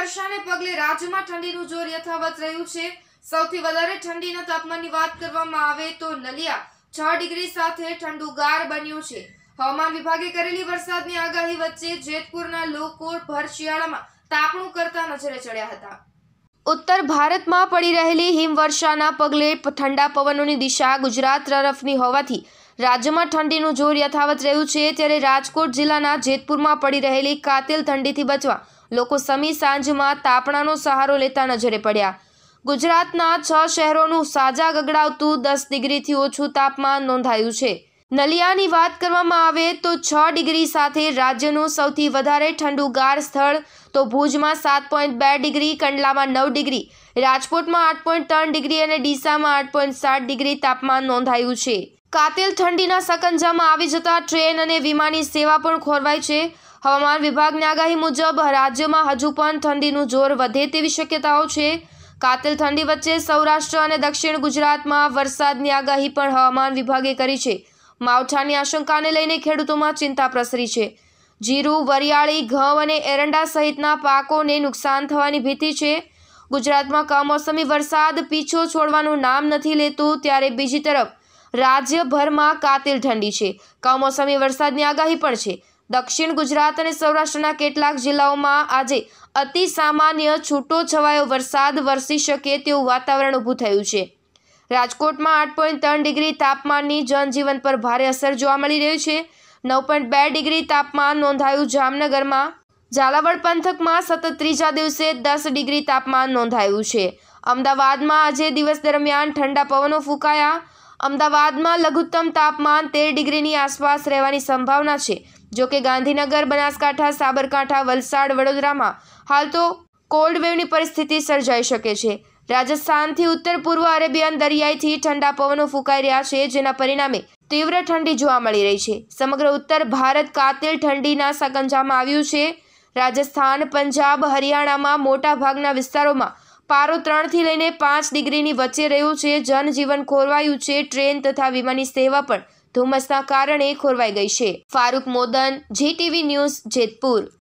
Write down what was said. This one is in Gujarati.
વર્ષાને પગલે રાજ્યમાં ઠંડીનું જોર યથાવત રહ્યું છે સૌથી વધારે ઠંડીના તાપમાનની વાત કરવામાં આવે તો નલિયા છ ડિગ્રી સાથે ઠંડુગાર બન્યું છે હવામાન વિભાગે કરેલી વરસાદની આગાહી વચ્ચે જેતપુરના લોકો ભર શિયાળામાં તાપણું કરતા નજરે ચડ્યા હતા ઉત્તર ભારતમાં પડી રહેલી હિમવર્ષાના પગલે ઠંડા પવનોની દિશા ગુજરાત તરફની હોવાથી રાજ્યમાં ઠંડીનું જોર યથાવત રહ્યું છે ત્યારે રાજકોટ જિલ્લાના જેતપુરમાં પડી રહેલી કાતિલ ઠંડીથી બચવા લોકો સમી સાંજમાં તાપણાનો સહારો લેતા નજરે પડ્યા ગુજરાતના છ શહેરોનું સાજા ગગડાવતું દસ ડિગ્રીથી ઓછું તાપમાન નોંધાયું છે નલિયાની વાત કરવામાં આવે તો છ ડિગ્રી સાથે રાજ્યનું સૌથી વધારે ઠંડુ ગાર સ્થળ તો ભુજમાં સાત પોઈન્ટ બે ડિગ્રી કંડલામાં નવ ડિગ્રી રાજકોટમાં આઠ પોઈન્ટ ત્રણ ડિગ્રી અને ડીસામાં આઠ પોઈન્ટ સાત ડિગ્રી તાપમાન નોંધાયું છે કાતિલ ઠંડીના સકંજામાં આવી જતા ટ્રેન અને વિમાની સેવા પણ ખોરવાઈ છે હવામાન વિભાગની આગાહી મુજબ રાજ્યમાં હજુ પણ ઠંડીનું જોર વધે તેવી શક્યતાઓ છે કાતિલ ઠંડી વચ્ચે સૌરાષ્ટ્ર અને દક્ષિણ ગુજરાતમાં વરસાદની આગાહી પણ હવામાન વિભાગે કરી છે માવઠાની આશંકાને લઈને ખેડૂતોમાં ચિંતા પ્રસરી છે જીરું વરિયાળી ઘઉં અને એરંડા સહિતના પાકોને નુકસાન થવાની ભીતિ છે ગુજરાતમાં કમોસમી વરસાદ પીછો છોડવાનું નામ નથી લેતું ત્યારે બીજી તરફ રાજ્યભરમાં કાતિલ ઠંડી છે કમોસમી વરસાદની આગાહી પણ છે દક્ષિણ ગુજરાત અને સૌરાષ્ટ્રના કેટલાક જિલ્લાઓમાં આજે અતિ સામાન્ય છૂટો છવાયો વરસાદ વરસી શકે તેવું વાતાવરણ ઊભું થયું છે રાજકોટમાં આઠ પોઈન્ટ ત્રણ ડિગ્રી તાપમાનની જનજીવન પર ભારે અસર જોવા મળી રહી છે નવ પોઈન્ટ બે ડિગ્રી તાપમાન નોંધાયું જામનગરમાં ઝાલાવાડ પંથકમાં સતત ત્રીજા દિવસે દસ ડિગ્રી તાપમાન નોંધાયું છે અમદાવાદમાં આજે દિવસ દરમિયાન ઠંડા પવનો ફૂંકાયા અમદાવાદમાં લઘુત્તમ તાપમાન તેર ડિગ્રીની આસપાસ રહેવાની સંભાવના છે જોકે ગાંધીનગર બનાસકાંઠા સાબરકાંઠા વલસાડ વડોદરામાં હાલ તો કોલ્ડ વેવની પરિસ્થિતિ સર્જાઈ શકે છે રાજસ્થાનથી ઉત્તર પૂર્વ અરેબિયન દરિયાઈથી ઠંડા પવનો ફૂંકાઈ રહ્યા છે જેના પરિણામે તીવ્ર ઠંડી જોવા મળી રહી છે સમગ્ર ઉત્તર ભારત કાતિલ ઠંડીના સકંજામાં આવ્યું છે રાજસ્થાન પંજાબ હરિયાણામાં મોટાભાગના વિસ્તારોમાં પારો ત્રણથી લઈને પાંચ ડિગ્રીની વચ્ચે રહ્યું છે જનજીવન ખોરવાયું છે ટ્રેન તથા વિમાની સેવા પણ ધુમ્મસના કારણે ખોરવાઈ ગઈ છે ફારૂક મોદન જીટીવી ન્યૂઝ જેતપુર